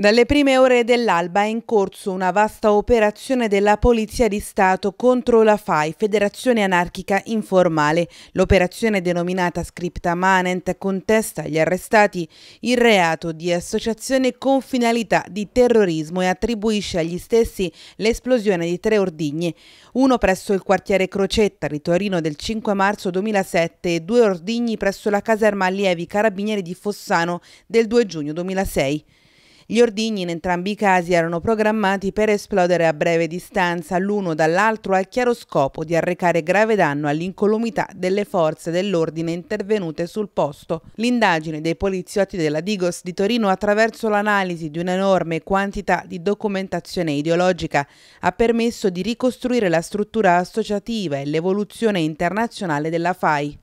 Dalle prime ore dell'alba è in corso una vasta operazione della Polizia di Stato contro la FAI, Federazione Anarchica Informale. L'operazione denominata Scripta Manent contesta agli arrestati il reato di associazione con finalità di terrorismo e attribuisce agli stessi l'esplosione di tre ordigni, uno presso il quartiere Crocetta di Torino del 5 marzo 2007 e due ordigni presso la caserma allievi carabinieri di Fossano del 2 giugno 2006. Gli ordigni in entrambi i casi erano programmati per esplodere a breve distanza l'uno dall'altro al chiaro scopo di arrecare grave danno all'incolumità delle forze dell'ordine intervenute sul posto. L'indagine dei poliziotti della Digos di Torino attraverso l'analisi di un'enorme quantità di documentazione ideologica ha permesso di ricostruire la struttura associativa e l'evoluzione internazionale della FAI.